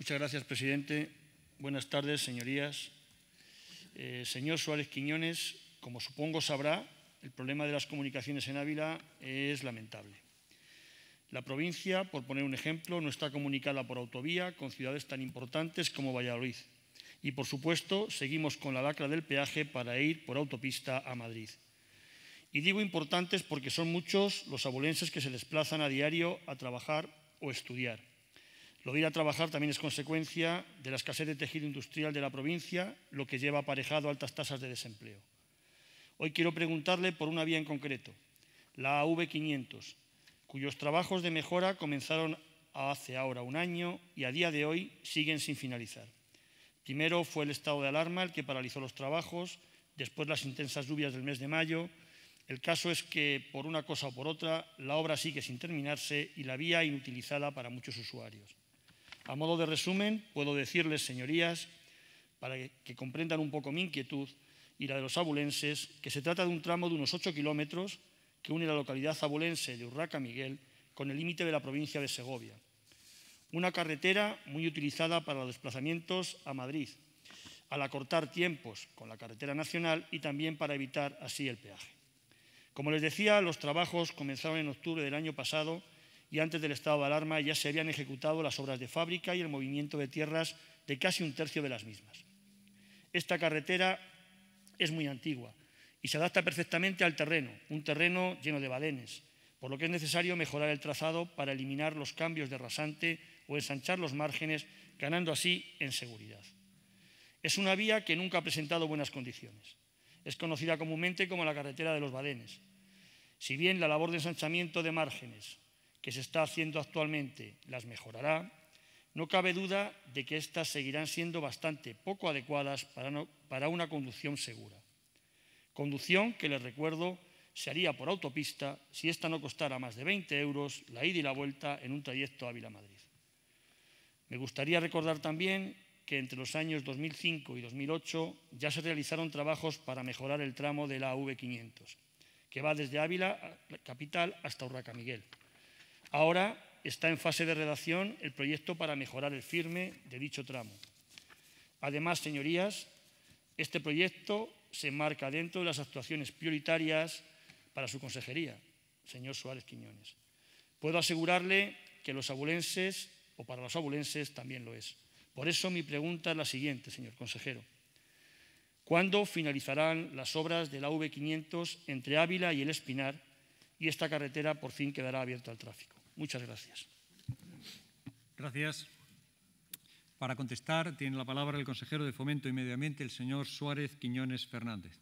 Muchas gracias, presidente. Buenas tardes, señorías. Eh, señor Suárez Quiñones, como supongo sabrá, el problema de las comunicaciones en Ávila es lamentable. La provincia, por poner un ejemplo, no está comunicada por autovía con ciudades tan importantes como Valladolid. Y, por supuesto, seguimos con la lacra del peaje para ir por autopista a Madrid. Y digo importantes porque son muchos los abulenses que se desplazan a diario a trabajar o estudiar. Lo de ir a trabajar también es consecuencia de la escasez de tejido industrial de la provincia, lo que lleva aparejado altas tasas de desempleo. Hoy quiero preguntarle por una vía en concreto, la AV500, cuyos trabajos de mejora comenzaron hace ahora un año y a día de hoy siguen sin finalizar. Primero fue el estado de alarma el que paralizó los trabajos, después las intensas lluvias del mes de mayo. El caso es que, por una cosa o por otra, la obra sigue sin terminarse y la vía inutilizada para muchos usuarios. A modo de resumen, puedo decirles, señorías, para que comprendan un poco mi inquietud y la de los abulenses, que se trata de un tramo de unos 8 kilómetros que une la localidad abulense de Urraca Miguel con el límite de la provincia de Segovia. Una carretera muy utilizada para los desplazamientos a Madrid, al acortar tiempos con la carretera nacional y también para evitar así el peaje. Como les decía, los trabajos comenzaron en octubre del año pasado y antes del estado de alarma ya se habían ejecutado las obras de fábrica y el movimiento de tierras de casi un tercio de las mismas. Esta carretera es muy antigua y se adapta perfectamente al terreno, un terreno lleno de badenes, por lo que es necesario mejorar el trazado para eliminar los cambios de rasante o ensanchar los márgenes, ganando así en seguridad. Es una vía que nunca ha presentado buenas condiciones. Es conocida comúnmente como la carretera de los badenes. Si bien la labor de ensanchamiento de márgenes, que se está haciendo actualmente las mejorará, no cabe duda de que éstas seguirán siendo bastante poco adecuadas para, una conducción segura. Conducción que, les recuerdo, se haría por autopista si ésta no costara más de 20 euros la ida y la vuelta en un trayecto Ávila-Madrid. Me gustaría recordar también que entre los años 2005 y 2008 ya se realizaron trabajos para mejorar el tramo de la V500, que va desde Ávila, capital, hasta Urraca Miguel. Ahora está en fase de redacción el proyecto para mejorar el firme de dicho tramo. Además, señorías, este proyecto se marca dentro de las actuaciones prioritarias para su consejería, señor Suárez Quiñones. Puedo asegurarle que los abulenses, o para los abulenses, también lo es. Por eso mi pregunta es la siguiente, señor consejero. ¿Cuándo finalizarán las obras de la V500 entre Ávila y El Espinar y esta carretera por fin quedará abierta al tráfico? Muchas gracias. Gracias. Para contestar, tiene la palabra el consejero de Fomento y Medio Ambiente, el señor Suárez Quiñones Fernández.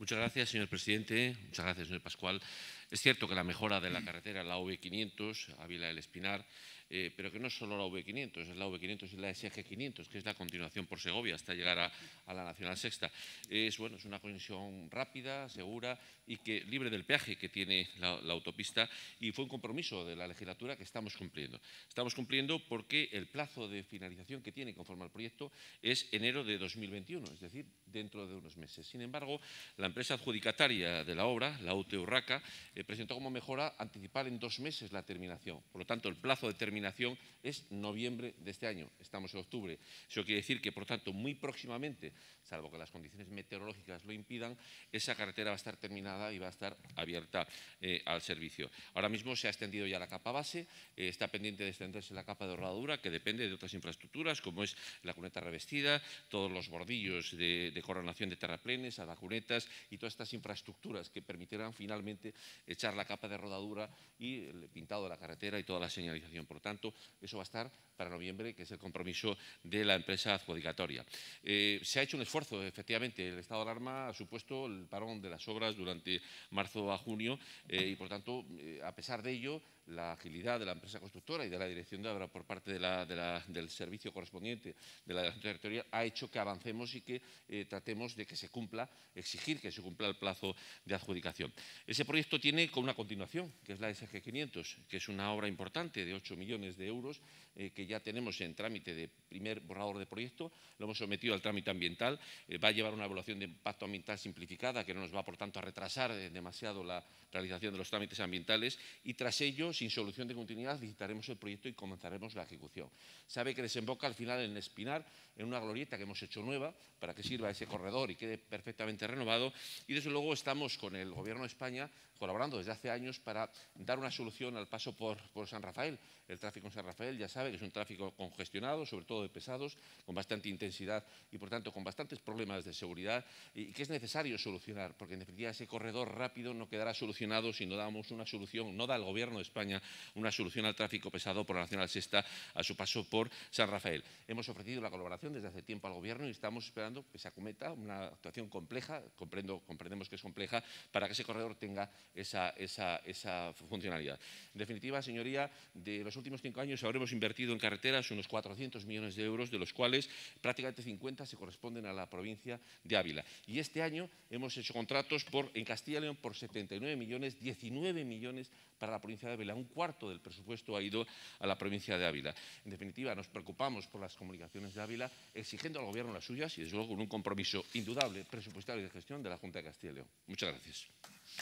Muchas gracias, señor presidente. Muchas gracias, señor Pascual. Es cierto que la mejora de la mm. carretera, la V500, Ávila del Espinar, eh, pero que no es solo la V500, es la V500 y la SG500, que es la continuación por Segovia hasta llegar a, la Nacional Sexta. Es, bueno, es una conexión rápida, segura y que libre del peaje que tiene la, autopista y fue un compromiso de la legislatura que estamos cumpliendo. Estamos cumpliendo porque el plazo de finalización que tiene conforme al proyecto es enero de 2021, es decir, dentro de unos meses. Sin embargo, la empresa adjudicataria de la obra, la UT Urraca, presentó como mejora anticipar en dos meses la terminación. Por lo tanto, el plazo de terminación es noviembre de este año. Estamos en octubre. Eso quiere decir que, por lo tanto, muy próximamente, salvo que las condiciones meteorológicas lo impidan, esa carretera va a estar terminada y va a estar abierta eh, al servicio. Ahora mismo se ha extendido ya la capa base, eh, está pendiente de extenderse la capa de rodadura, que depende de otras infraestructuras, como es la cuneta revestida, todos los bordillos de, coronación de terraplenes, a cunetas, y todas estas infraestructuras que permitirán finalmente echar la capa de rodadura y el pintado de la carretera y toda la señalización. Por tanto, eso va a estar para noviembre, que es el compromiso de la empresa adjudicatoria. Eh, se ha hecho un esfuerzo, efectivamente. El estado de alarma ha supuesto el parón de las obras durante marzo a junio eh, y, por tanto, eh, a pesar de ello, la agilidad de la empresa constructora y de la dirección de obra por parte del servicio correspondiente de la territorial ha hecho que avancemos y que eh, tratemos de que se cumpla, exigir que se cumpla el plazo de adjudicación. Ese proyecto tiene con una continuación, que es la SG500, que es una obra importante de 8 millones de euros eh, que ya tenemos en trámite de primer borrador de proyecto, lo hemos sometido al trámite ambiental, eh, va a llevar una evaluación de impacto ambiental simplificada que no nos va, por tanto, a retrasar eh, demasiado la realización de los trámites ambientales y tras ello, sin solución de continuidad, visitaremos el proyecto y comenzaremos la ejecución. Sabe que desemboca al final en Espinar, en una glorieta que hemos hecho nueva para que sirva ese corredor y quede perfectamente renovado y desde luego estamos con el Gobierno de España colaborando desde hace años para dar una solución al paso por, San Rafael. El tráfico en San Rafael ya sabe que es un tráfico congestionado, sobre todo de pesados, con bastante intensidad y por tanto con bastantes problemas de seguridad y que es necesario solucionar, porque en definitiva ese corredor rápido no quedará solucionado si no damos una solución, no da el Gobierno de España una solución al tráfico pesado por la Nacional Sexta a su paso por San Rafael. Hemos ofrecido la colaboración desde hace tiempo al Gobierno y estamos esperando que se acometa una actuación compleja, comprendemos que es compleja, para que ese corredor tenga esa, funcionalidad. En definitiva, señoría, de los últimos cinco años habremos invertido en carreteras unos 400 millones de euros, de los cuales prácticamente 50 se corresponden a la provincia de Ávila. Y este año hemos hecho contratos en Castilla y León por 79 millones, 19 millones para la provincia de Ávila. Un cuarto del presupuesto ha ido a la provincia de Ávila. En definitiva, nos preocupamos por las comunicaciones de Ávila, exigiendo al Gobierno las suyas y, desde luego, con un compromiso indudable presupuestario y de gestión de la Junta de Castilla y León. Muchas gracias.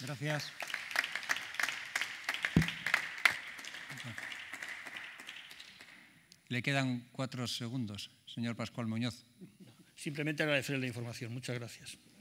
Gracias. Le quedan cuatro segundos, señor Pascual Muñoz. Simplemente agradecerle la información. Muchas gracias.